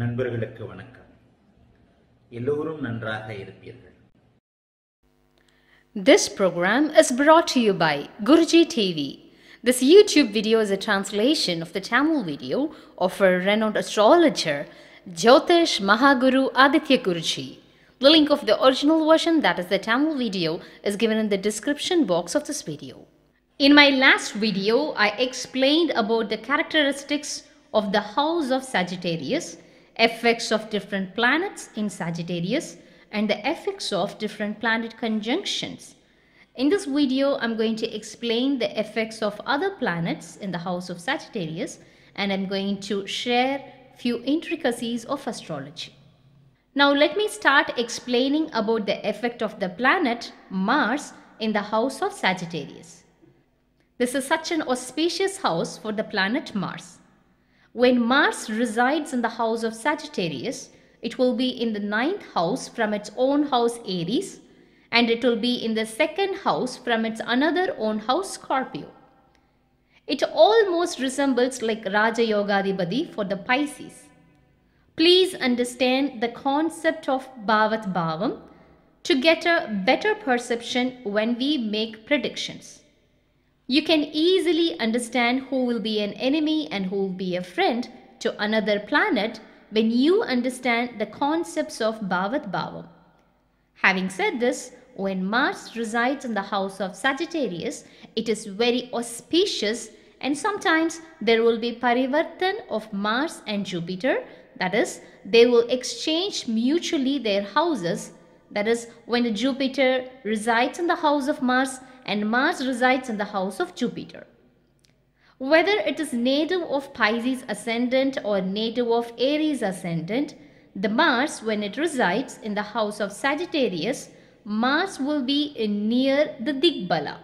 நண்பர்களுக்கு வணக்கம் எல்லோரும் நன்றாக இருப்பீர்கள் This program is brought to you by Guruji TV. This YouTube video is a translation of the Tamil video of a renowned astrologer, Jyotish Mahaguru Aditya Guruji. The link of the original version that is the Tamil video is given in the description box of this video. In my last video, I explained about the characteristics of the house of Sagittarius, effects of different planets in Sagittarius and the effects of different planet conjunctions. In this video, I'm going to explain the effects of other planets in the house of Sagittarius and I'm going to share few intricacies of astrology. Now let me start explaining about the effect of the planet Mars in the house of Sagittarius. This is such an auspicious house for the planet Mars. When Mars resides in the house of Sagittarius, it will be in the ninth house from its own house Aries and it will be in the second house from its another own house Scorpio. It almost resembles like Raja Yogadibadi for the Pisces. Please understand the concept of Bhavat Bhavam to get a better perception when we make predictions. You can easily understand who will be an enemy and who will be a friend to another planet when you understand the concepts of Bhavat Bhavam. Having said this, when Mars resides in the house of Sagittarius, it is very auspicious and sometimes there will be parivartan of Mars and Jupiter that is, they will exchange mutually their houses. That is, when Jupiter resides in the house of Mars and Mars resides in the house of Jupiter. Whether it is native of Pisces ascendant or native of Aries ascendant, the Mars, when it resides in the house of Sagittarius, Mars will be near the Digbala.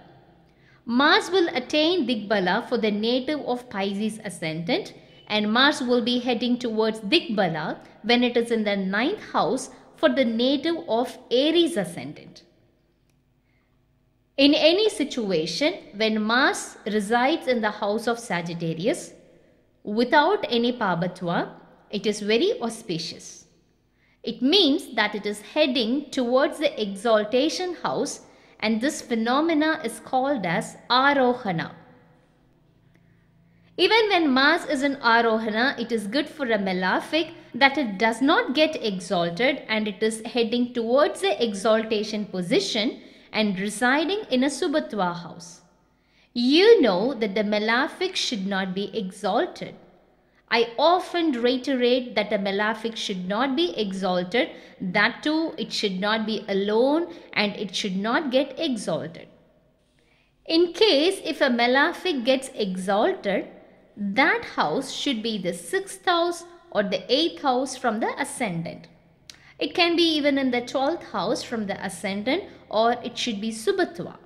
Mars will attain Digbala for the native of Pisces ascendant and Mars will be heading towards Digbala when it is in the ninth house for the native of Aries ascendant. In any situation, when Mars resides in the house of Sagittarius, without any Pabatwa, it is very auspicious. It means that it is heading towards the exaltation house and this phenomena is called as Arohana. Even when Mars is in Arohana, it is good for a malefic that it does not get exalted and it is heading towards the exaltation position and residing in a Subhatwa house. You know that the malefic should not be exalted. I often reiterate that a malefic should not be exalted, that too, it should not be alone and it should not get exalted. In case if a malefic gets exalted, that house should be the sixth house or the eighth house from the ascendant. It can be even in the 12th house from the ascendant or it should be Subatwa.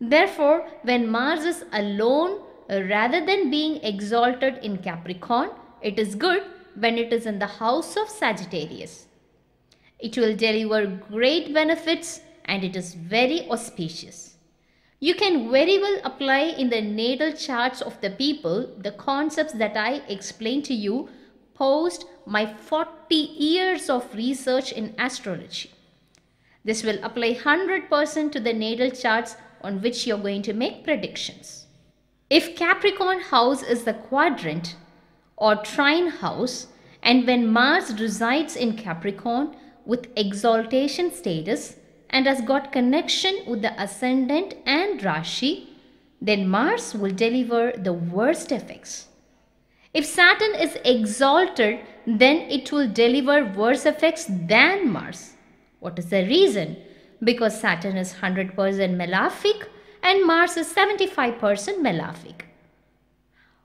Therefore, when Mars is alone rather than being exalted in Capricorn, it is good when it is in the house of Sagittarius. It will deliver great benefits and it is very auspicious. You can very well apply in the natal charts of the people the concepts that I explained to you post my 40 years of research in astrology. This will apply 100% to the natal charts on which you're going to make predictions. If Capricorn house is the quadrant or trine house and when Mars resides in Capricorn with exaltation status, and has got connection with the ascendant and Rashi, then Mars will deliver the worst effects. If Saturn is exalted, then it will deliver worse effects than Mars. What is the reason? Because Saturn is 100% malefic and Mars is 75% malefic.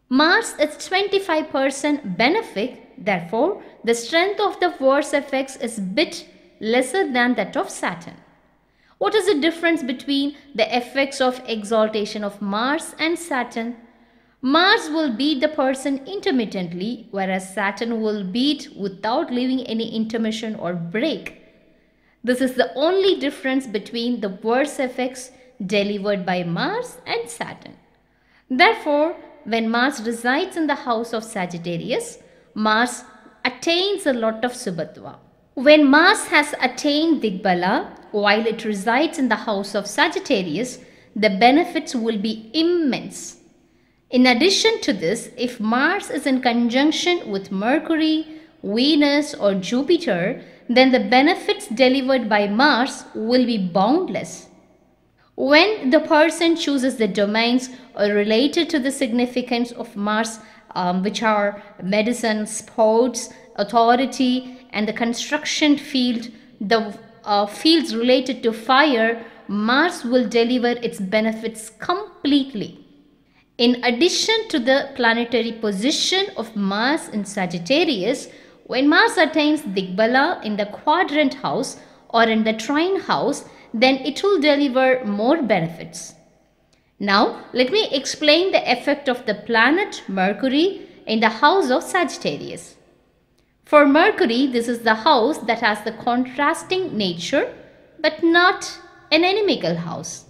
Mars is 25% benefic, therefore, the strength of the worse effects is bit lesser than that of Saturn. What is the difference between the effects of exaltation of Mars and Saturn? Mars will beat the person intermittently, whereas Saturn will beat without leaving any intermission or break. This is the only difference between the worse effects delivered by Mars and Saturn. Therefore, when Mars resides in the house of Sagittarius, Mars attains a lot of Subhatva. When Mars has attained Digbala, while it resides in the house of Sagittarius, the benefits will be immense. In addition to this, if Mars is in conjunction with Mercury, Venus, or Jupiter, then the benefits delivered by Mars will be boundless. When the person chooses the domains related to the significance of Mars, um, which are medicine, sports, authority, and the construction field, the uh, fields related to fire, Mars will deliver its benefits completely. In addition to the planetary position of Mars in Sagittarius, when Mars attains Digbala in the quadrant house or in the trine house, then it will deliver more benefits. Now, let me explain the effect of the planet Mercury in the house of Sagittarius. For Mercury, this is the house that has the contrasting nature but not an inimical house.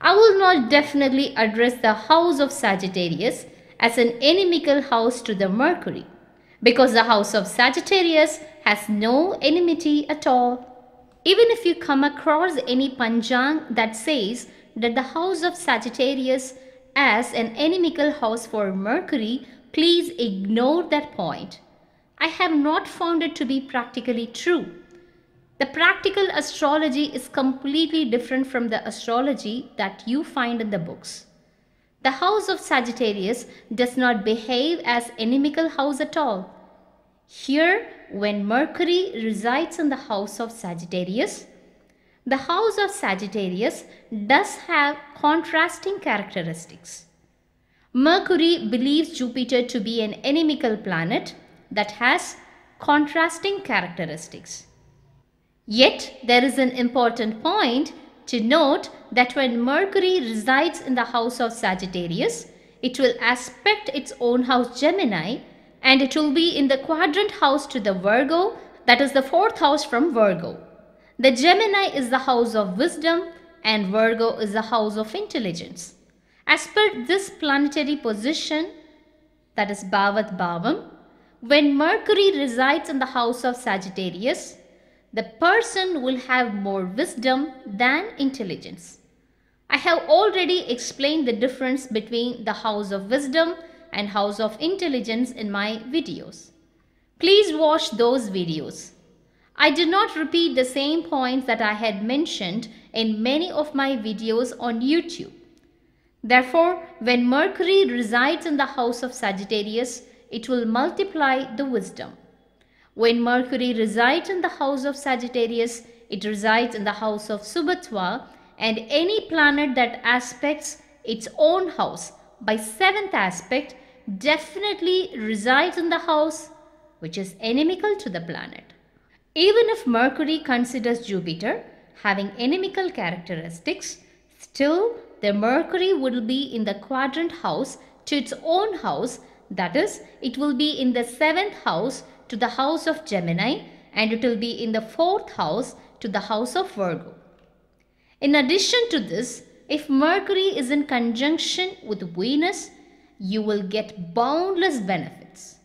I will not definitely address the house of Sagittarius as an inimical house to the Mercury because the house of Sagittarius has no enmity at all. Even if you come across any panjang that says that the house of Sagittarius as an inimical house for Mercury, please ignore that point. I have not found it to be practically true. The practical astrology is completely different from the astrology that you find in the books. The house of Sagittarius does not behave as inimical house at all. Here, when Mercury resides in the house of Sagittarius, the house of Sagittarius does have contrasting characteristics. Mercury believes Jupiter to be an inimical planet that has contrasting characteristics. Yet there is an important point to note that when Mercury resides in the house of Sagittarius, it will aspect its own house Gemini and it will be in the quadrant house to the Virgo that is the fourth house from Virgo. The Gemini is the house of wisdom and Virgo is the house of intelligence. As per this planetary position that is Bhavat Bhavam, when Mercury resides in the house of Sagittarius, the person will have more wisdom than intelligence. I have already explained the difference between the house of wisdom and house of intelligence in my videos. Please watch those videos. I did not repeat the same points that I had mentioned in many of my videos on YouTube. Therefore, when Mercury resides in the house of Sagittarius, it will multiply the wisdom. When Mercury resides in the house of Sagittarius, it resides in the house of Subatwa and any planet that aspects its own house by seventh aspect definitely resides in the house which is inimical to the planet. Even if Mercury considers Jupiter having inimical characteristics, still the Mercury will be in the quadrant house to its own house that is, it will be in the seventh house to the house of Gemini and it will be in the fourth house to the house of Virgo. In addition to this, if Mercury is in conjunction with Venus, you will get boundless benefits.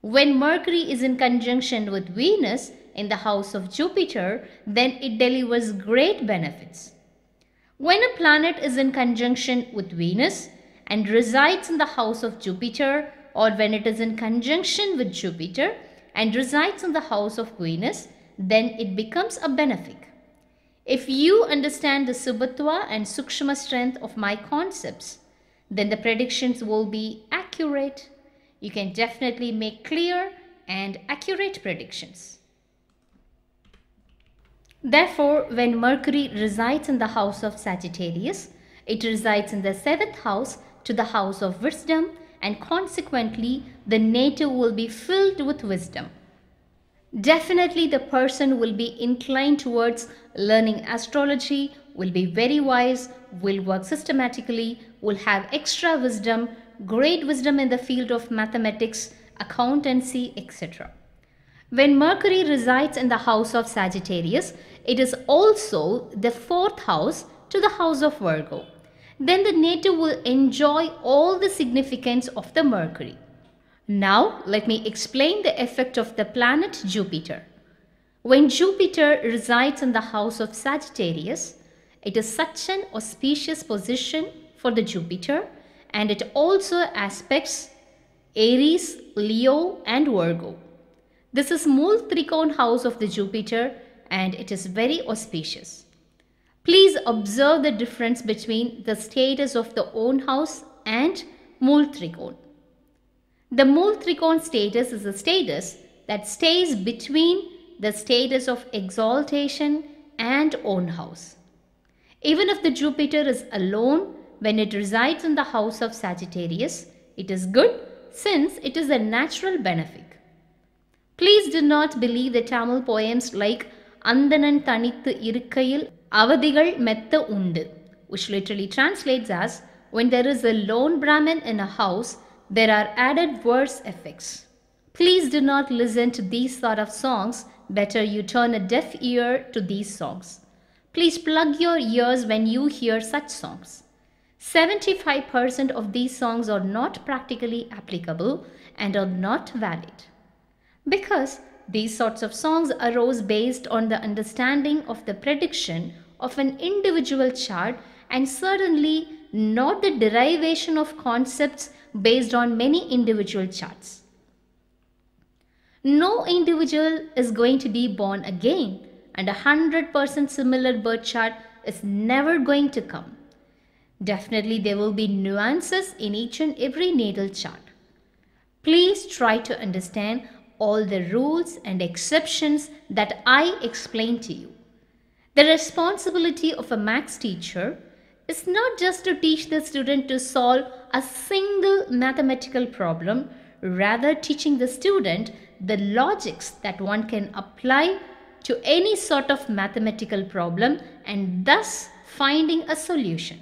When Mercury is in conjunction with Venus in the house of Jupiter, then it delivers great benefits. When a planet is in conjunction with Venus and resides in the house of Jupiter, or when it is in conjunction with Jupiter and resides in the house of Venus, then it becomes a benefic. If you understand the Subhatwa and Sukshma strength of my concepts, then the predictions will be accurate. You can definitely make clear and accurate predictions. Therefore, when Mercury resides in the house of Sagittarius, it resides in the seventh house to the house of wisdom, and consequently the native will be filled with wisdom. Definitely the person will be inclined towards learning astrology, will be very wise, will work systematically, will have extra wisdom, great wisdom in the field of mathematics, accountancy, etc. When Mercury resides in the house of Sagittarius, it is also the fourth house to the house of Virgo then the native will enjoy all the significance of the Mercury. Now, let me explain the effect of the planet Jupiter. When Jupiter resides in the house of Sagittarius, it is such an auspicious position for the Jupiter and it also aspects Aries, Leo and Virgo. This is Mool Trikon house of the Jupiter and it is very auspicious. Please observe the difference between the status of the own house and Mool Trikon. The Mool Trikon status is a status that stays between the status of exaltation and own house. Even if the Jupiter is alone when it resides in the house of Sagittarius, it is good since it is a natural benefic. Please do not believe the Tamil poems like Andanan Tanithu Irukkail Avadigal metta undu, which literally translates as when there is a lone Brahmin in a house, there are added verse effects. Please do not listen to these sort of songs. Better you turn a deaf ear to these songs. Please plug your ears when you hear such songs. 75% of these songs are not practically applicable and are not valid. Because these sorts of songs arose based on the understanding of the prediction of an individual chart and certainly not the derivation of concepts based on many individual charts. No individual is going to be born again and a 100% similar birth chart is never going to come. Definitely there will be nuances in each and every natal chart. Please try to understand all the rules and exceptions that I explained to you. The responsibility of a max teacher is not just to teach the student to solve a single mathematical problem, rather teaching the student the logics that one can apply to any sort of mathematical problem and thus finding a solution.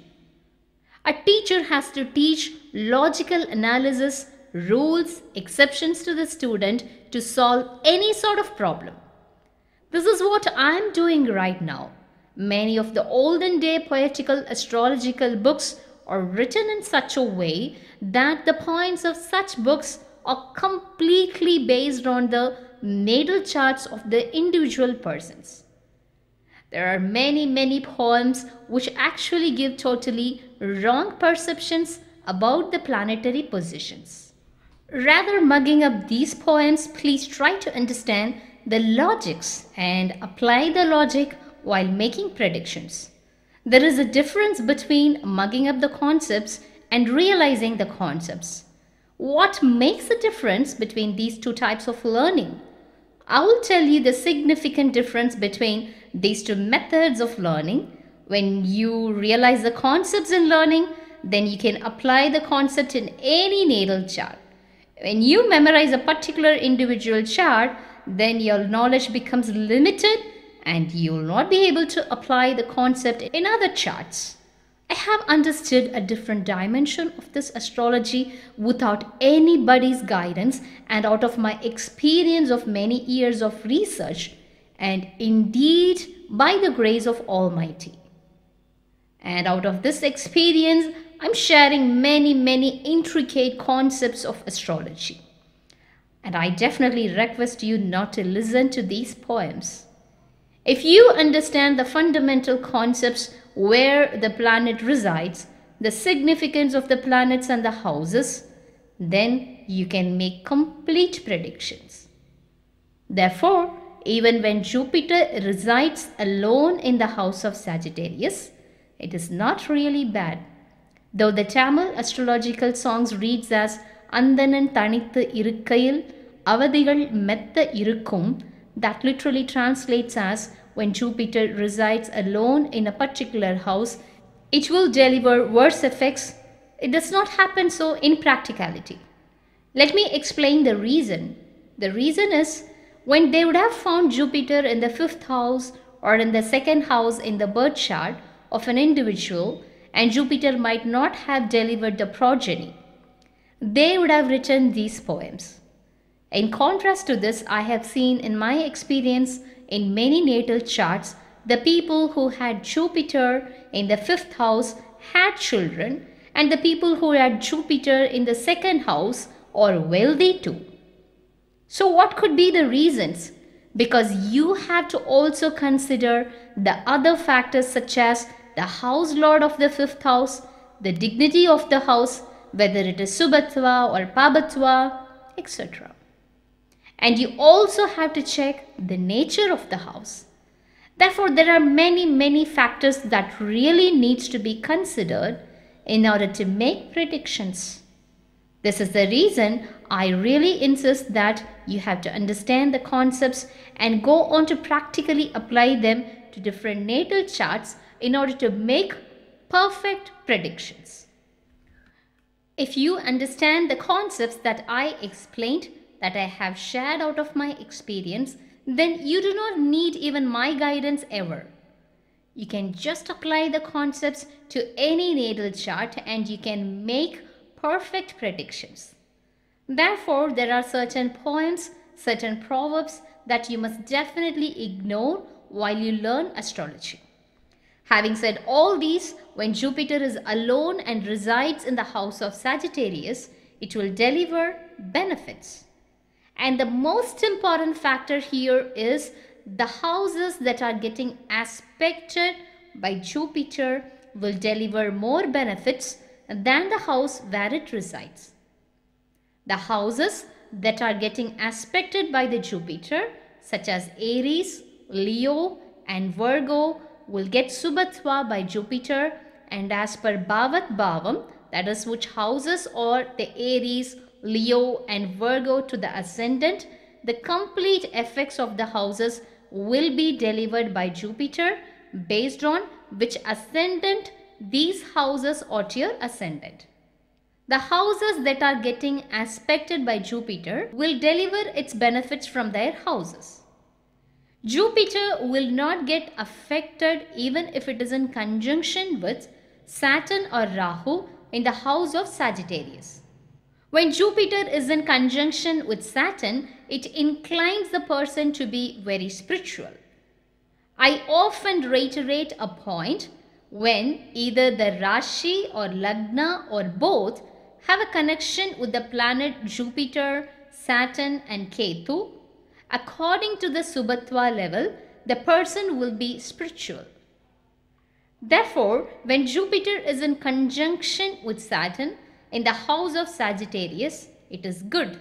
A teacher has to teach logical analysis rules, exceptions to the student to solve any sort of problem. This is what I am doing right now. Many of the olden day poetical astrological books are written in such a way that the points of such books are completely based on the natal charts of the individual persons. There are many, many poems which actually give totally wrong perceptions about the planetary positions. Rather mugging up these poems, please try to understand the logics and apply the logic while making predictions. There is a difference between mugging up the concepts and realizing the concepts. What makes the difference between these two types of learning? I will tell you the significant difference between these two methods of learning. When you realize the concepts in learning, then you can apply the concept in any natal chart. When you memorize a particular individual chart, then your knowledge becomes limited and you will not be able to apply the concept in other charts. I have understood a different dimension of this astrology without anybody's guidance and out of my experience of many years of research and indeed by the grace of Almighty. And out of this experience, I'm sharing many, many intricate concepts of astrology. And I definitely request you not to listen to these poems. If you understand the fundamental concepts where the planet resides, the significance of the planets and the houses, then you can make complete predictions. Therefore, even when Jupiter resides alone in the house of Sagittarius, it is not really bad Though the Tamil astrological songs reads as அந்தனன் தனித்து இருக்கையில் Avadigal மெத்த Irukkum, that literally translates as when Jupiter resides alone in a particular house, it will deliver worse effects. It does not happen so in practicality. Let me explain the reason. The reason is when they would have found Jupiter in the fifth house or in the second house in the birth chart of an individual, and Jupiter might not have delivered the progeny, they would have written these poems. In contrast to this, I have seen in my experience in many natal charts, the people who had Jupiter in the fifth house had children, and the people who had Jupiter in the second house are wealthy too. So, what could be the reasons? Because you have to also consider the other factors such as the house lord of the fifth house, the dignity of the house, whether it is Subhatva or Pabatva, etc. And you also have to check the nature of the house. Therefore, there are many, many factors that really needs to be considered in order to make predictions. This is the reason I really insist that you have to understand the concepts and go on to practically apply them to different natal charts in order to make perfect predictions. If you understand the concepts that I explained, that I have shared out of my experience, then you do not need even my guidance ever. You can just apply the concepts to any natal chart and you can make perfect predictions. Therefore, there are certain poems, certain proverbs that you must definitely ignore while you learn astrology. Having said all these, when Jupiter is alone and resides in the house of Sagittarius, it will deliver benefits. And the most important factor here is the houses that are getting aspected by Jupiter will deliver more benefits than the house where it resides. The houses that are getting aspected by the Jupiter such as Aries, Leo and Virgo will get Subatva by Jupiter and as per Bhavat Bhavam, that is which houses or the Aries, Leo and Virgo to the ascendant, the complete effects of the houses will be delivered by Jupiter based on which ascendant these houses or your ascendant. The houses that are getting aspected by Jupiter will deliver its benefits from their houses. Jupiter will not get affected even if it is in conjunction with Saturn or Rahu in the house of Sagittarius. When Jupiter is in conjunction with Saturn, it inclines the person to be very spiritual. I often reiterate a point when either the Rashi or Lagna or both have a connection with the planet Jupiter, Saturn and Ketu according to the Subatwa level, the person will be spiritual. Therefore, when Jupiter is in conjunction with Saturn in the house of Sagittarius, it is good.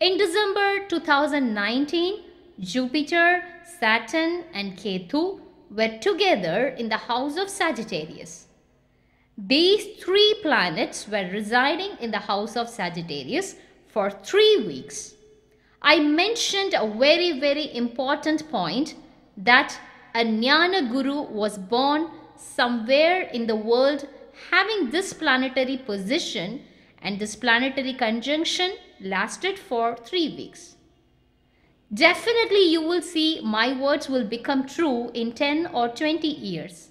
In December 2019, Jupiter, Saturn and Ketu were together in the house of Sagittarius. These three planets were residing in the house of Sagittarius for three weeks. I mentioned a very, very important point that a Jnana Guru was born somewhere in the world having this planetary position and this planetary conjunction lasted for three weeks. Definitely you will see my words will become true in 10 or 20 years.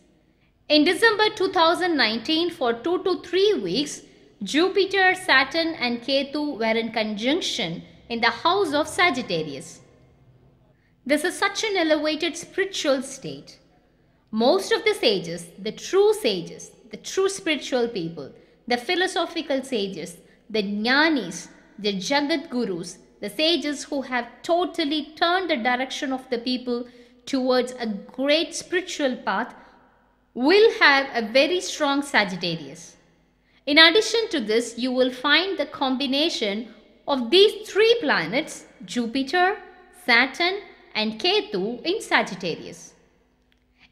In December 2019 for 2 to 3 weeks, Jupiter, Saturn and Ketu were in conjunction in the house of Sagittarius. This is such an elevated spiritual state. Most of the sages, the true sages, the true spiritual people, the philosophical sages, the jnanis, the jagat gurus, the sages who have totally turned the direction of the people towards a great spiritual path will have a very strong Sagittarius. In addition to this, you will find the combination of these three planets, Jupiter, Saturn and Ketu in Sagittarius.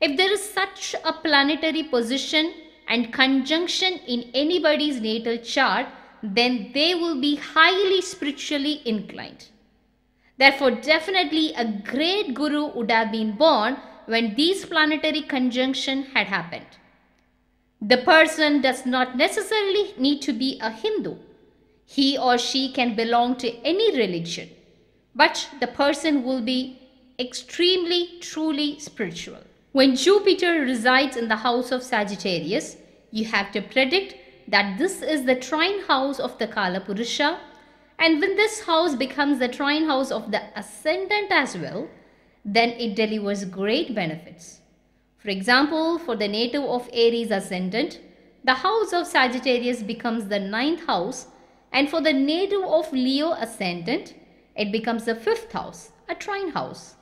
If there is such a planetary position and conjunction in anybody's natal chart, then they will be highly spiritually inclined. Therefore, definitely a great guru would have been born when these planetary conjunction had happened. The person does not necessarily need to be a Hindu. He or she can belong to any religion, but the person will be extremely, truly spiritual. When Jupiter resides in the house of Sagittarius, you have to predict that this is the trine house of the Kala Purusha. And when this house becomes the trine house of the ascendant as well, then it delivers great benefits. For example, for the native of Aries ascendant, the house of Sagittarius becomes the ninth house and for the native of Leo ascendant, it becomes the fifth house, a trine house.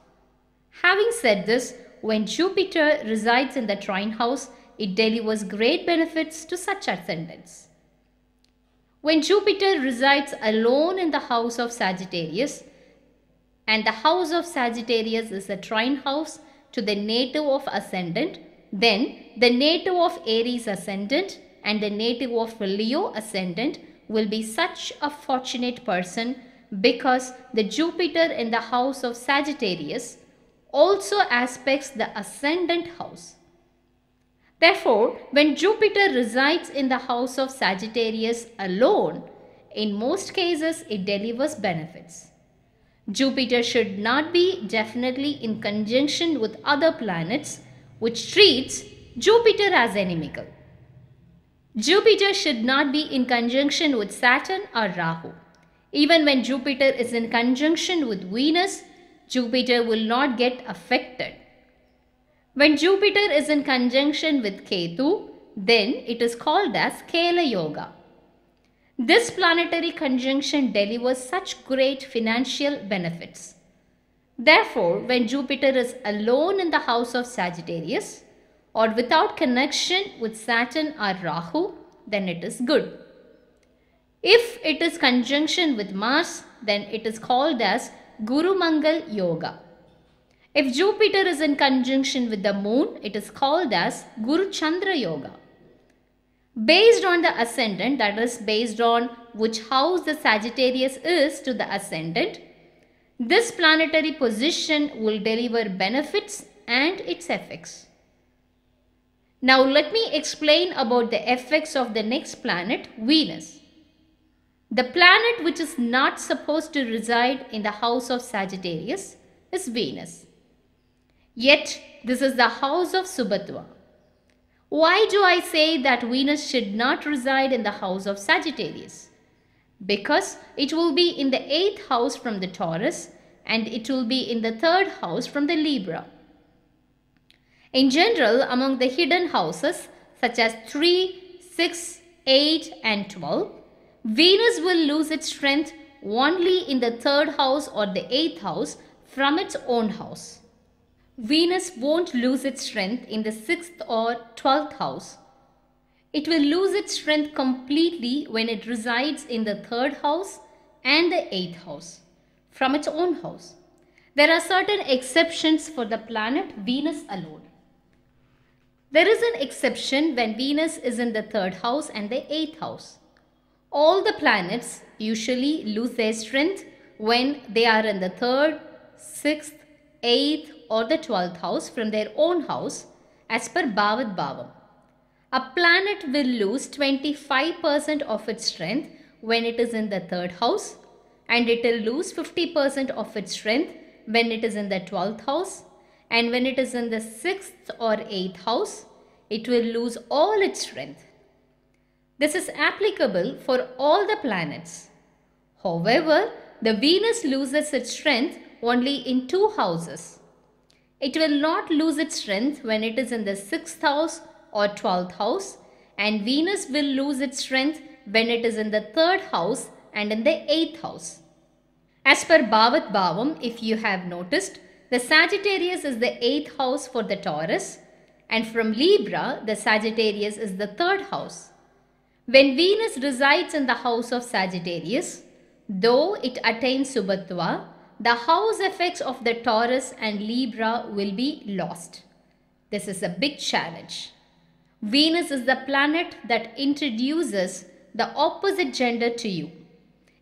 Having said this, when Jupiter resides in the trine house, it delivers great benefits to such ascendants. When Jupiter resides alone in the house of Sagittarius, and the house of Sagittarius is a trine house to the native of ascendant, then the native of Aries ascendant and the native of Leo ascendant will be such a fortunate person because the Jupiter in the house of Sagittarius also aspects the ascendant house. Therefore, when Jupiter resides in the house of Sagittarius alone, in most cases it delivers benefits. Jupiter should not be definitely in conjunction with other planets which treats Jupiter as inimical. Jupiter should not be in conjunction with Saturn or Rahu. Even when Jupiter is in conjunction with Venus, Jupiter will not get affected. When Jupiter is in conjunction with Ketu, then it is called as Kala Yoga. This planetary conjunction delivers such great financial benefits. Therefore, when Jupiter is alone in the house of Sagittarius, or without connection with Saturn or Rahu, then it is good. If it is conjunction with Mars, then it is called as Guru Mangal Yoga. If Jupiter is in conjunction with the moon, it is called as Guru Chandra Yoga. Based on the ascendant, that is based on which house the Sagittarius is to the ascendant, this planetary position will deliver benefits and its effects. Now let me explain about the effects of the next planet, Venus. The planet which is not supposed to reside in the house of Sagittarius is Venus. Yet this is the house of Subhadra. Why do I say that Venus should not reside in the house of Sagittarius? Because it will be in the eighth house from the Taurus and it will be in the third house from the Libra. In general, among the hidden houses, such as 3, 6, 8 and 12, Venus will lose its strength only in the third house or the eighth house from its own house. Venus won't lose its strength in the sixth or twelfth house. It will lose its strength completely when it resides in the third house and the eighth house from its own house. There are certain exceptions for the planet Venus alone. There is an exception when Venus is in the third house and the eighth house. All the planets usually lose their strength when they are in the third, sixth, eighth or the twelfth house from their own house as per Bhavad Bhavam. A planet will lose 25% of its strength when it is in the third house and it will lose 50% of its strength when it is in the 12th house and when it is in the sixth or eighth house, it will lose all its strength. This is applicable for all the planets. However, the Venus loses its strength only in two houses. It will not lose its strength when it is in the sixth house or twelfth house and Venus will lose its strength when it is in the third house and in the eighth house. As per Bhavat Bhavam, if you have noticed, the Sagittarius is the eighth house for the Taurus and from Libra, the Sagittarius is the third house. When Venus resides in the house of Sagittarius, though it attains Subatva, the house effects of the Taurus and Libra will be lost. This is a big challenge. Venus is the planet that introduces the opposite gender to you.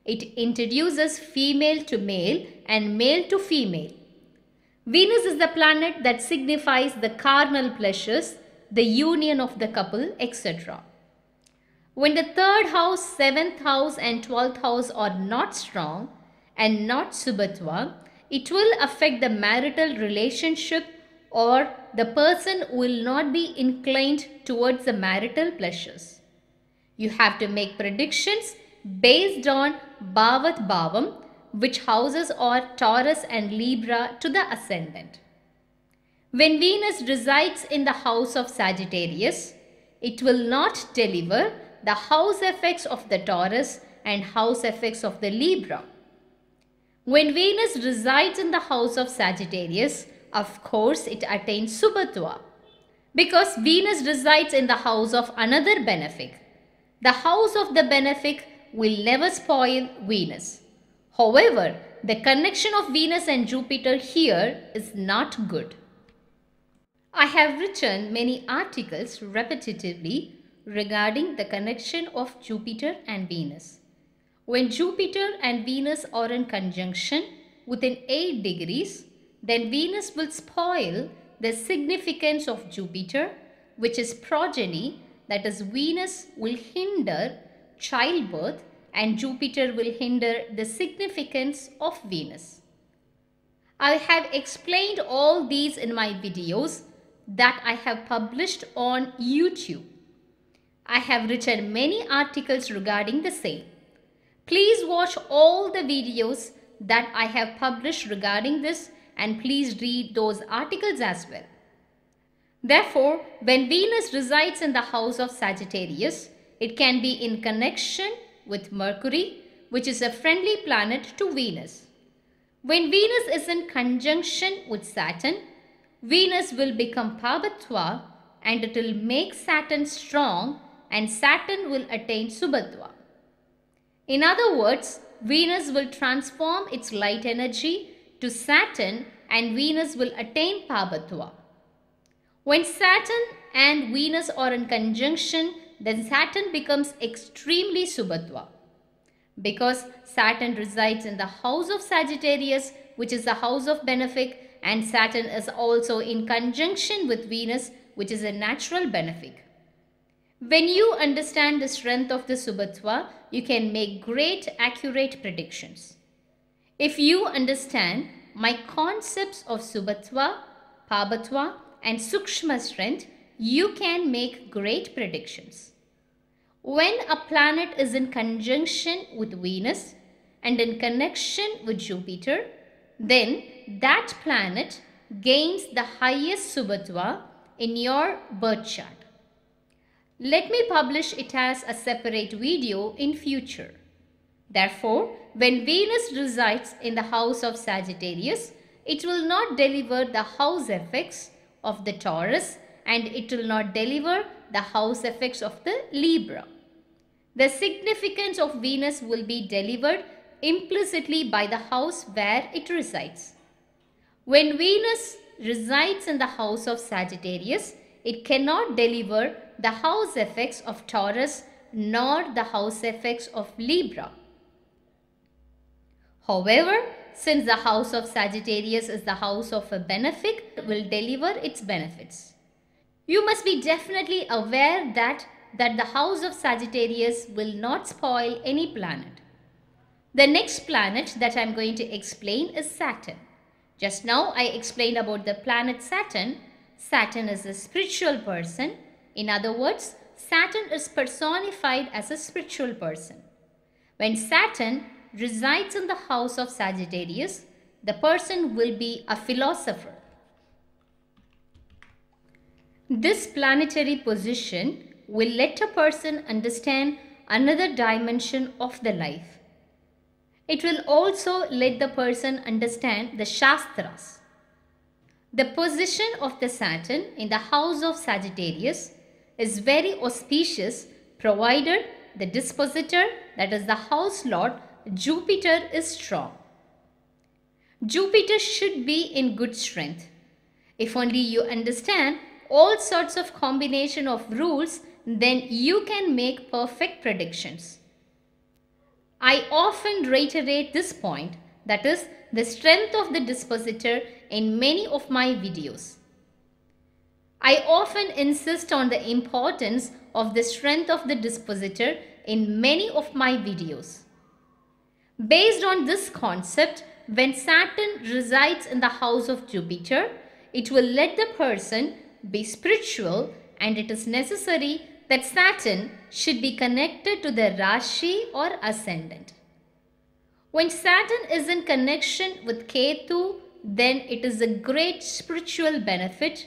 It introduces female to male and male to female. Venus is the planet that signifies the carnal pleasures, the union of the couple, etc. When the third house, seventh house and twelfth house are not strong and not Subhatva, it will affect the marital relationship or the person will not be inclined towards the marital pleasures. You have to make predictions based on Bhavat Bhavam which houses are Taurus and Libra to the ascendant. When Venus resides in the house of Sagittarius, it will not deliver the house effects of the Taurus and house effects of the Libra. When Venus resides in the house of Sagittarius, of course it attains Subatwa because Venus resides in the house of another benefic. The house of the benefic will never spoil Venus. However, the connection of Venus and Jupiter here is not good. I have written many articles repetitively regarding the connection of Jupiter and Venus. When Jupiter and Venus are in conjunction within 8 degrees, then Venus will spoil the significance of Jupiter, which is progeny, that is Venus will hinder childbirth and Jupiter will hinder the significance of Venus. I have explained all these in my videos that I have published on YouTube. I have written many articles regarding the same. Please watch all the videos that I have published regarding this and please read those articles as well. Therefore, when Venus resides in the house of Sagittarius, it can be in connection with Mercury, which is a friendly planet to Venus. When Venus is in conjunction with Saturn, Venus will become Pavatva and it will make Saturn strong and Saturn will attain Subhatva. In other words, Venus will transform its light energy to Saturn and Venus will attain Pavatva. When Saturn and Venus are in conjunction, then Saturn becomes extremely Subhatva. Because Saturn resides in the house of Sagittarius, which is the house of benefic, and Saturn is also in conjunction with Venus, which is a natural benefic. When you understand the strength of the Subhatva, you can make great accurate predictions. If you understand my concepts of Subhatva, Pabatva and Sukshma strength, you can make great predictions. When a planet is in conjunction with Venus and in connection with Jupiter, then that planet gains the highest Subhatva in your birth chart. Let me publish it as a separate video in future. Therefore, when Venus resides in the house of Sagittarius, it will not deliver the house effects of the Taurus and it will not deliver the house effects of the Libra. The significance of Venus will be delivered implicitly by the house where it resides. When Venus resides in the house of Sagittarius, it cannot deliver the house effects of Taurus nor the house effects of Libra. However, since the house of Sagittarius is the house of a benefic, it will deliver its benefits. You must be definitely aware that, that the house of Sagittarius will not spoil any planet. The next planet that I am going to explain is Saturn. Just now I explained about the planet Saturn. Saturn is a spiritual person. In other words, Saturn is personified as a spiritual person. When Saturn resides in the house of Sagittarius, the person will be a philosopher. This planetary position will let a person understand another dimension of the life. It will also let the person understand the Shastras. The position of the Saturn in the house of Sagittarius is very auspicious provided the dispositor that is the house lord Jupiter is strong. Jupiter should be in good strength. If only you understand all sorts of combination of rules, then you can make perfect predictions. I often reiterate this point, that is the strength of the dispositor in many of my videos. I often insist on the importance of the strength of the dispositor in many of my videos. Based on this concept, when Saturn resides in the house of Jupiter, it will let the person be spiritual and it is necessary that Saturn should be connected to the Rashi or ascendant. When Saturn is in connection with Ketu, then it is a great spiritual benefit.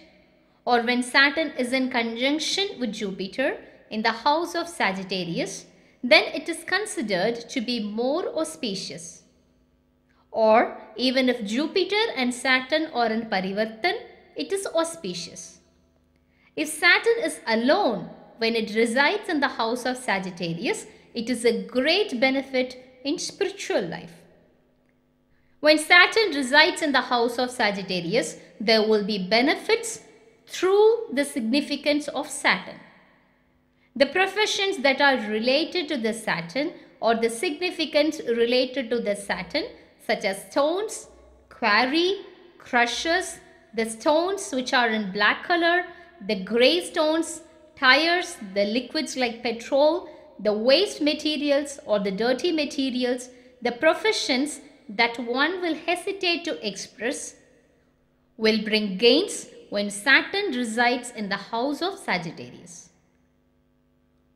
Or when Saturn is in conjunction with Jupiter in the house of Sagittarius, then it is considered to be more auspicious. Or even if Jupiter and Saturn are in Parivartan, it is auspicious. If Saturn is alone when it resides in the house of Sagittarius, it is a great benefit in spiritual life. When Saturn resides in the house of Sagittarius, there will be benefits through the significance of Saturn. The professions that are related to the Saturn or the significance related to the Saturn such as stones, quarry, crushers, the stones which are in black color the grey stones, tires, the liquids like petrol, the waste materials or the dirty materials, the professions that one will hesitate to express will bring gains when Saturn resides in the house of Sagittarius.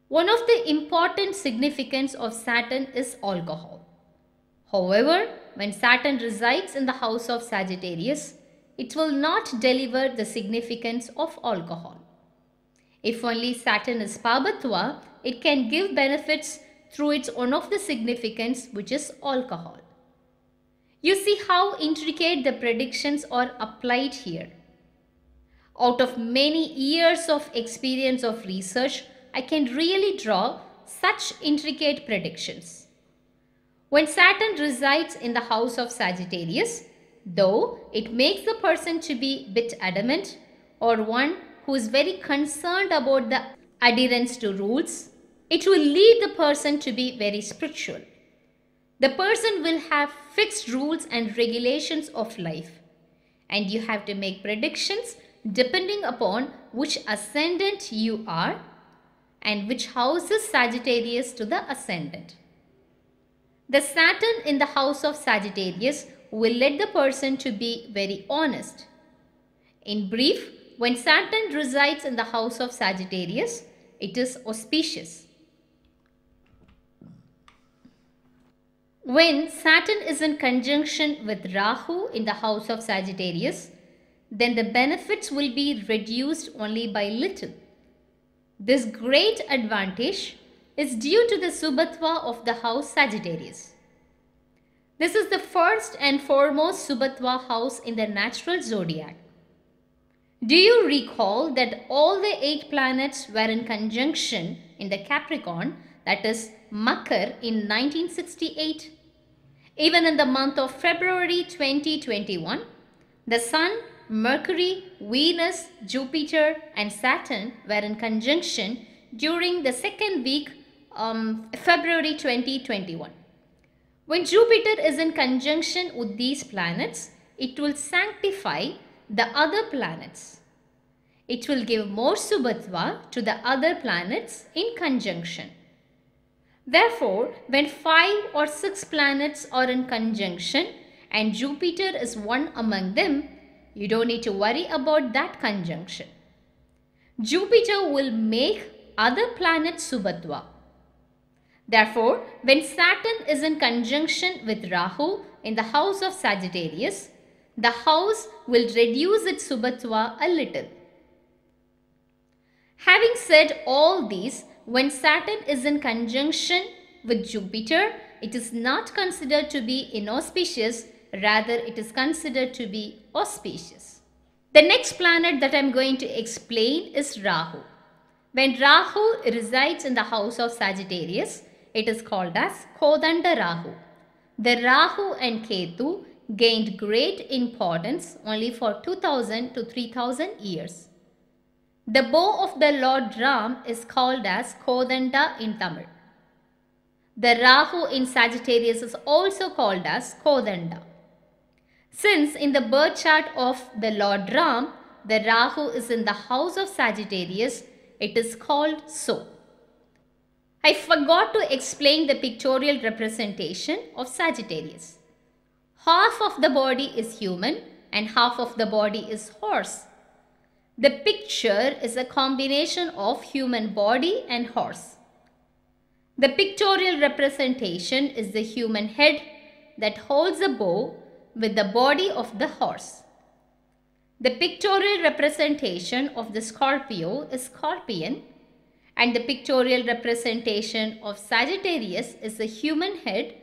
One of the important significance of Saturn is alcohol. However, when Saturn resides in the house of Sagittarius, it will not deliver the significance of alcohol. If only Saturn is Pabatwa, it can give benefits through its one of the significance which is alcohol. You see how intricate the predictions are applied here. Out of many years of experience of research, I can really draw such intricate predictions. When Saturn resides in the house of Sagittarius, though it makes the person to be bit adamant or one who is very concerned about the adherence to rules, it will lead the person to be very spiritual. The person will have fixed rules and regulations of life, and you have to make predictions depending upon which ascendant you are and which house is Sagittarius to the ascendant. The Saturn in the house of Sagittarius will lead the person to be very honest. In brief, when Saturn resides in the house of Sagittarius, it is auspicious. When Saturn is in conjunction with Rahu in the house of Sagittarius, then the benefits will be reduced only by little. This great advantage is due to the Subhatva of the house Sagittarius. This is the first and foremost Subatwa house in the natural zodiac. Do you recall that all the eight planets were in conjunction in the Capricorn, that is Makar, in 1968? Even in the month of February 2021, the Sun, Mercury, Venus, Jupiter and Saturn were in conjunction during the second week um, February 2021. When Jupiter is in conjunction with these planets, it will sanctify the other planets. It will give more Subhatva to the other planets in conjunction. Therefore, when five or six planets are in conjunction and Jupiter is one among them, you don't need to worry about that conjunction. Jupiter will make other planets Subhatva. Therefore, when Saturn is in conjunction with Rahu in the house of Sagittarius, the house will reduce its Subhatva a little. Having said all these, when Saturn is in conjunction with Jupiter, it is not considered to be inauspicious, rather it is considered to be auspicious. The next planet that I am going to explain is Rahu. When Rahu resides in the house of Sagittarius, it is called as Kodanda Rahu. The Rahu and Ketu gained great importance only for 2000 to 3000 years. The bow of the Lord Ram is called as Kodanda in Tamil. The Rahu in Sagittarius is also called as Kodanda. Since in the birth chart of the Lord Ram, the Rahu is in the house of Sagittarius, it is called so. I forgot to explain the pictorial representation of Sagittarius. Half of the body is human and half of the body is horse. The picture is a combination of human body and horse. The pictorial representation is the human head that holds a bow with the body of the horse. The pictorial representation of the Scorpio is scorpion and the pictorial representation of Sagittarius is a human head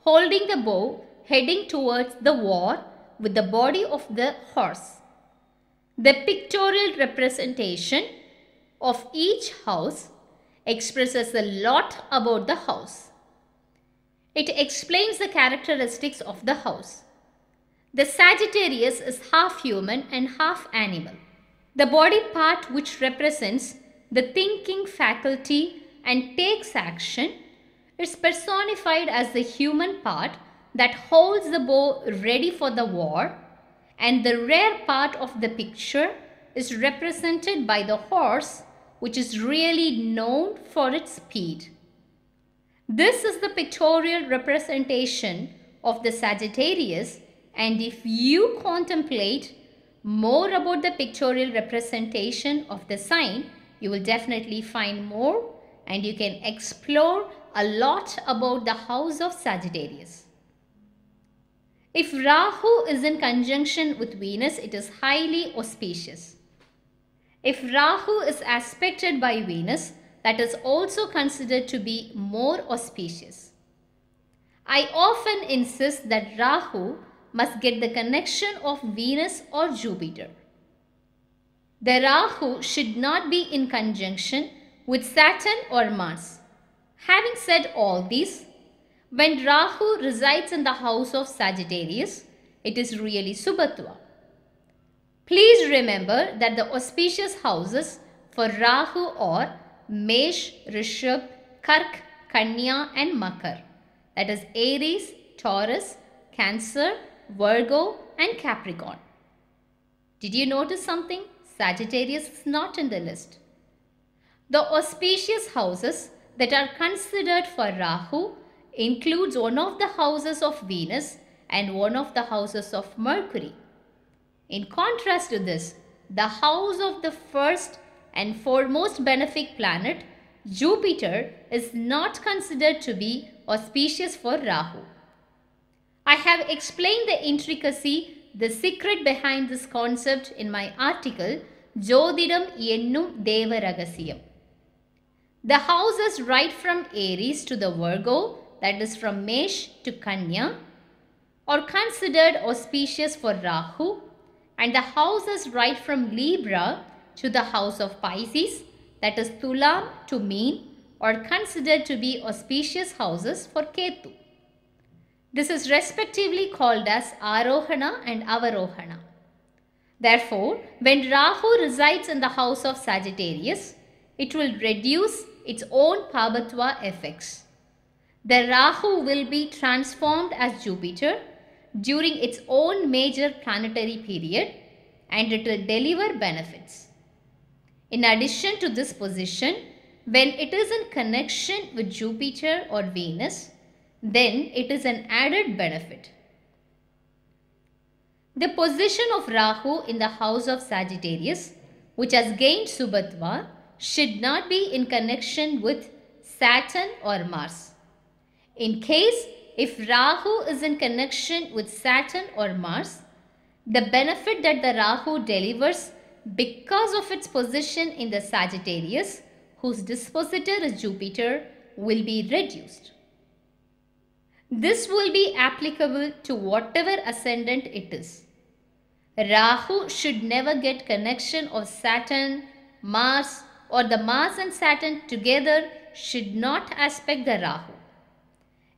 holding the bow heading towards the war with the body of the horse. The pictorial representation of each house expresses a lot about the house. It explains the characteristics of the house. The Sagittarius is half human and half animal. The body part which represents the thinking faculty and takes action, it's personified as the human part that holds the bow ready for the war and the rear part of the picture is represented by the horse which is really known for its speed. This is the pictorial representation of the Sagittarius and if you contemplate more about the pictorial representation of the sign, you will definitely find more and you can explore a lot about the house of Sagittarius. If Rahu is in conjunction with Venus, it is highly auspicious. If Rahu is aspected by Venus, that is also considered to be more auspicious. I often insist that Rahu must get the connection of Venus or Jupiter. The Rahu should not be in conjunction with Saturn or Mars. Having said all this, when Rahu resides in the house of Sagittarius, it is really Subatwa. Please remember that the auspicious houses for Rahu are Mesh, Rishabh, Kark, Kanya and Makar. That is Aries, Taurus, Cancer, Virgo and Capricorn. Did you notice something? Sagittarius is not in the list. The auspicious houses that are considered for Rahu includes one of the houses of Venus and one of the houses of Mercury. In contrast to this, the house of the first and foremost benefic planet, Jupiter, is not considered to be auspicious for Rahu. I have explained the intricacy the secret behind this concept in my article Jodidam yennu Deva Ragasiyam. The houses right from Aries to the Virgo, that is from Mesh to Kanya, are considered auspicious for Rahu and the houses right from Libra to the house of Pisces, that is Tulam to Mean, are considered to be auspicious houses for Ketu. This is respectively called as Arohana and Avarohana. Therefore, when Rahu resides in the house of Sagittarius, it will reduce its own Pabatva effects. The Rahu will be transformed as Jupiter during its own major planetary period and it will deliver benefits. In addition to this position, when it is in connection with Jupiter or Venus, then it is an added benefit. The position of Rahu in the house of Sagittarius, which has gained Subatva, should not be in connection with Saturn or Mars. In case if Rahu is in connection with Saturn or Mars, the benefit that the Rahu delivers because of its position in the Sagittarius, whose dispositor is Jupiter, will be reduced. This will be applicable to whatever ascendant it is. Rahu should never get connection of Saturn, Mars or the Mars and Saturn together should not aspect the Rahu.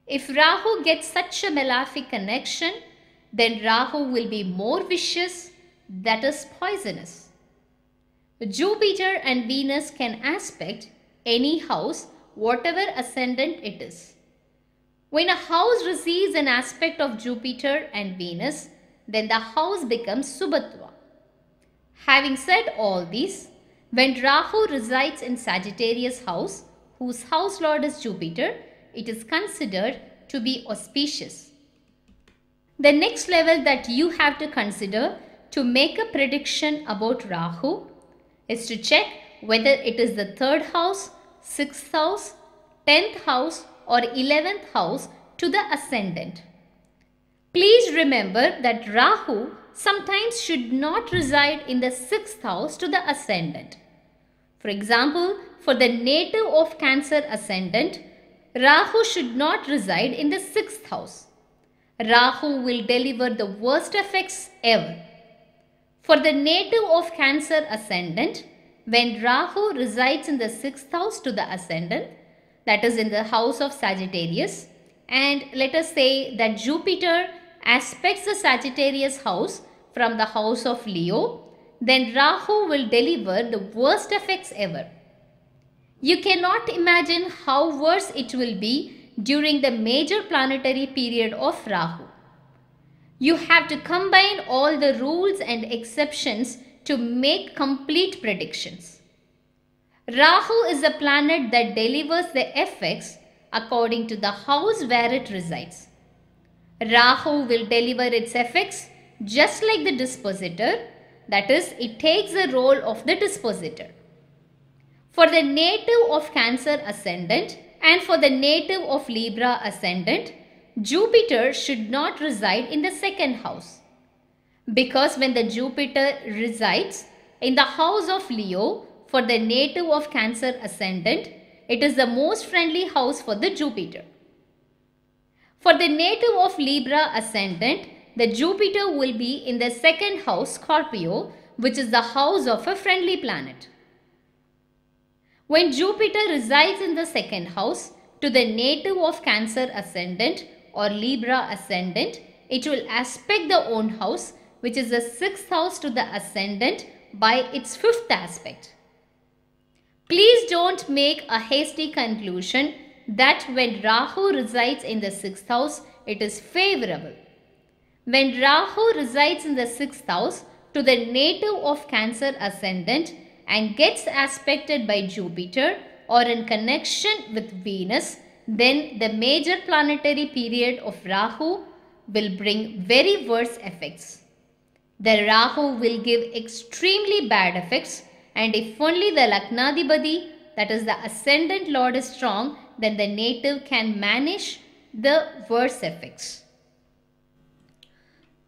If Rahu gets such a malefic connection, then Rahu will be more vicious, that is poisonous. Jupiter and Venus can aspect any house, whatever ascendant it is. When a house receives an aspect of Jupiter and Venus, then the house becomes Subhatva. Having said all this, when Rahu resides in Sagittarius house, whose house lord is Jupiter, it is considered to be auspicious. The next level that you have to consider to make a prediction about Rahu is to check whether it is the third house, sixth house, tenth house or 11th house to the ascendant. Please remember that Rahu sometimes should not reside in the 6th house to the ascendant. For example, for the native of Cancer ascendant, Rahu should not reside in the 6th house. Rahu will deliver the worst effects ever. For the native of Cancer ascendant, when Rahu resides in the 6th house to the ascendant, that is in the house of Sagittarius and let us say that Jupiter aspects the Sagittarius house from the house of Leo then Rahu will deliver the worst effects ever. You cannot imagine how worse it will be during the major planetary period of Rahu. You have to combine all the rules and exceptions to make complete predictions. Rahu is the planet that delivers the effects according to the house where it resides. Rahu will deliver its effects just like the dispositor, that is, it takes the role of the dispositor. For the native of Cancer ascendant and for the native of Libra ascendant, Jupiter should not reside in the second house. Because when the Jupiter resides in the house of Leo, for the native of Cancer ascendant, it is the most friendly house for the Jupiter. For the native of Libra ascendant, the Jupiter will be in the second house Scorpio, which is the house of a friendly planet. When Jupiter resides in the second house, to the native of Cancer ascendant or Libra ascendant, it will aspect the own house, which is the sixth house to the ascendant by its fifth aspect. Please don't make a hasty conclusion that when Rahu resides in the sixth house, it is favorable. When Rahu resides in the sixth house to the native of Cancer ascendant and gets aspected by Jupiter or in connection with Venus, then the major planetary period of Rahu will bring very worse effects. The Rahu will give extremely bad effects and if only the Laknadibadi, that is the ascendant lord is strong, then the native can manage the verse effects.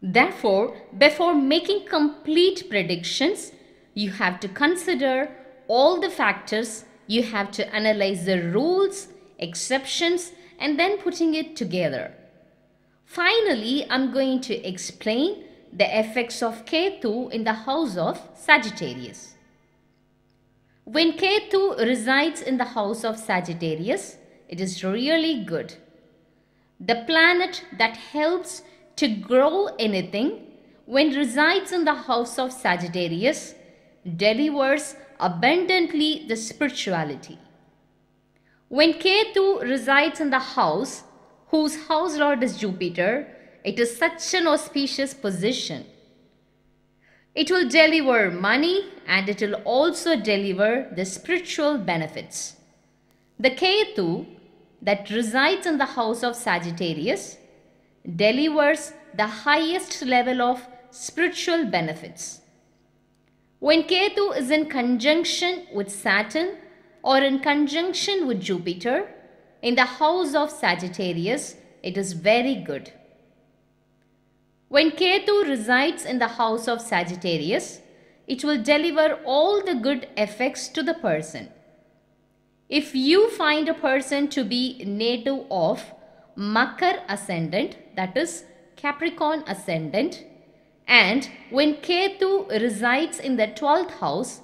Therefore, before making complete predictions, you have to consider all the factors, you have to analyze the rules, exceptions, and then putting it together. Finally, I'm going to explain the effects of Ketu in the house of Sagittarius. When Ketu resides in the house of Sagittarius, it is really good. The planet that helps to grow anything when resides in the house of Sagittarius delivers abundantly the spirituality. When Ketu resides in the house whose house lord is Jupiter, it is such an auspicious position. It will deliver money and it will also deliver the spiritual benefits. The Ketu that resides in the house of Sagittarius delivers the highest level of spiritual benefits. When Ketu is in conjunction with Saturn or in conjunction with Jupiter in the house of Sagittarius, it is very good. When Ketu resides in the house of Sagittarius, it will deliver all the good effects to the person. If you find a person to be native of Makar ascendant, that is Capricorn ascendant, and when Ketu resides in the 12th house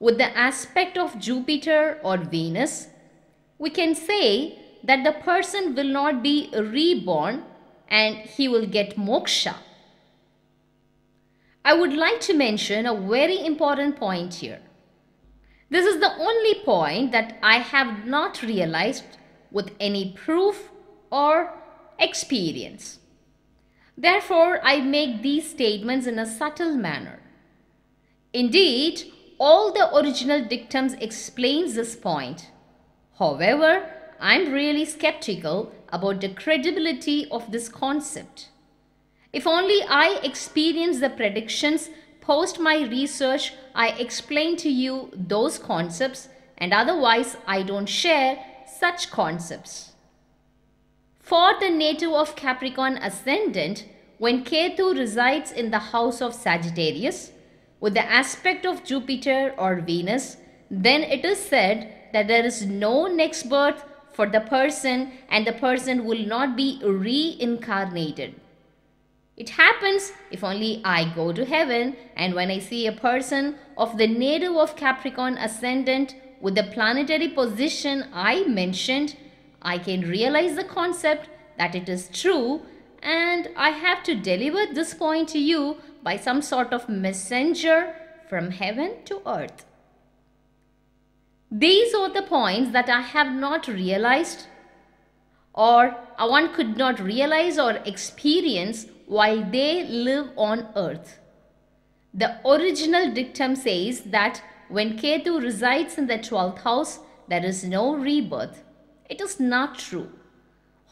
with the aspect of Jupiter or Venus, we can say that the person will not be reborn and he will get moksha. I would like to mention a very important point here. This is the only point that I have not realized with any proof or experience. Therefore, I make these statements in a subtle manner. Indeed, all the original dictums explains this point. However, I'm really skeptical about the credibility of this concept. If only I experience the predictions post my research, I explain to you those concepts and otherwise I don't share such concepts. For the native of Capricorn ascendant, when Ketu resides in the house of Sagittarius with the aspect of Jupiter or Venus, then it is said that there is no next birth for the person and the person will not be reincarnated. It happens if only I go to heaven and when I see a person of the native of Capricorn ascendant with the planetary position I mentioned, I can realize the concept that it is true and I have to deliver this point to you by some sort of messenger from heaven to earth. These are the points that I have not realized or one could not realize or experience while they live on earth. The original dictum says that when Ketu resides in the 12th house, there is no rebirth. It is not true.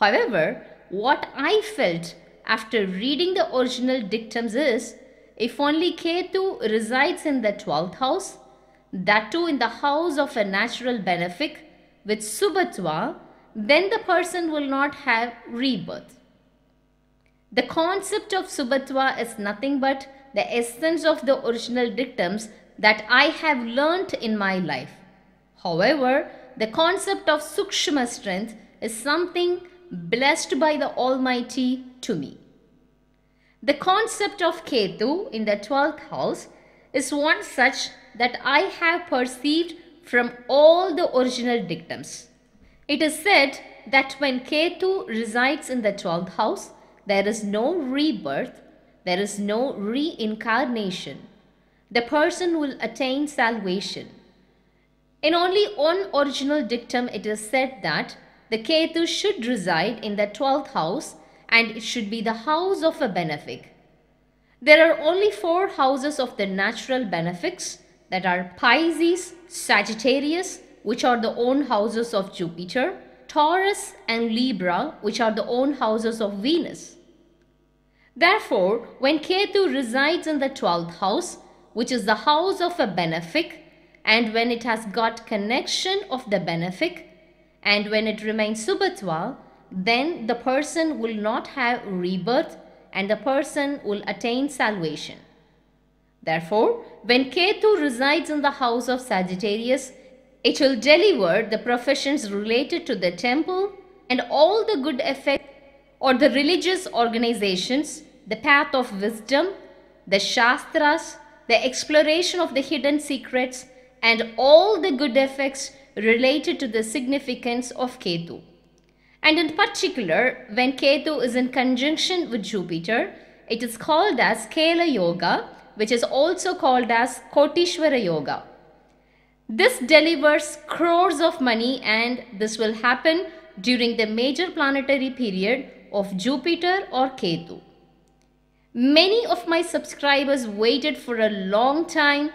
However, what I felt after reading the original dictums is if only Ketu resides in the 12th house, that too in the house of a natural benefic with Subatva, then the person will not have rebirth. The concept of Subatva is nothing but the essence of the original dictums that I have learnt in my life. However, the concept of Sukshma strength is something blessed by the Almighty to me. The concept of Ketu in the 12th house is one such that I have perceived from all the original dictums. It is said that when Ketu resides in the 12th house, there is no rebirth, there is no reincarnation. The person will attain salvation. In only one original dictum, it is said that the Ketu should reside in the 12th house and it should be the house of a benefic. There are only four houses of the natural benefics that are Pisces, Sagittarius, which are the own houses of Jupiter, Taurus and Libra, which are the own houses of Venus. Therefore, when Ketu resides in the 12th house, which is the house of a benefic, and when it has got connection of the benefic, and when it remains Subatwa, then the person will not have rebirth and the person will attain salvation. Therefore, when Ketu resides in the house of Sagittarius, it will deliver the professions related to the temple and all the good effects or the religious organizations, the path of wisdom, the Shastras, the exploration of the hidden secrets, and all the good effects related to the significance of Ketu. And in particular, when Ketu is in conjunction with Jupiter, it is called as Kala Yoga which is also called as Shwara Yoga. This delivers crores of money and this will happen during the major planetary period of Jupiter or Ketu. Many of my subscribers waited for a long time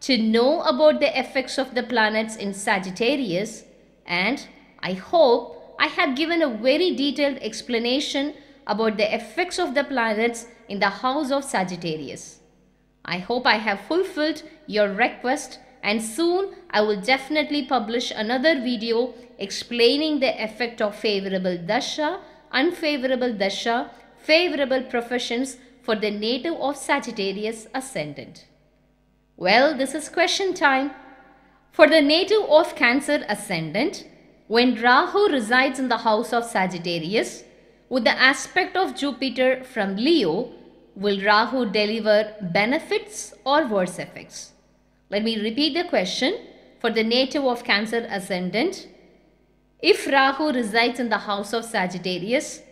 to know about the effects of the planets in Sagittarius and I hope I have given a very detailed explanation about the effects of the planets in the house of Sagittarius. I hope I have fulfilled your request and soon I will definitely publish another video explaining the effect of favorable dasha, unfavorable dasha, favorable professions for the native of Sagittarius ascendant. Well, this is question time. For the native of Cancer ascendant, when Rahu resides in the house of Sagittarius, with the aspect of Jupiter from Leo, will Rahu deliver benefits or worse effects? Let me repeat the question for the native of Cancer ascendant. If Rahu resides in the house of Sagittarius,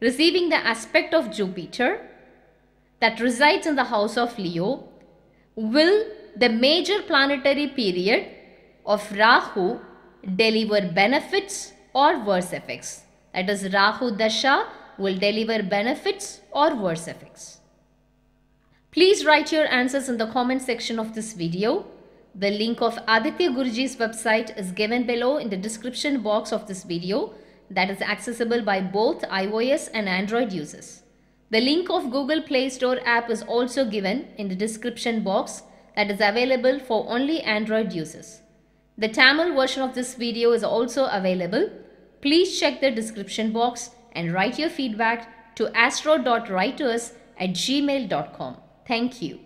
receiving the aspect of Jupiter that resides in the house of Leo, will the major planetary period of Rahu deliver benefits or worse effects? That is, Rahu Dasha will deliver benefits or worse effects. Please write your answers in the comment section of this video. The link of Aditya Guruji's website is given below in the description box of this video that is accessible by both iOS and Android users. The link of Google Play Store app is also given in the description box that is available for only Android users. The Tamil version of this video is also available. Please check the description box and write your feedback to astro.writers at gmail.com. Thank you.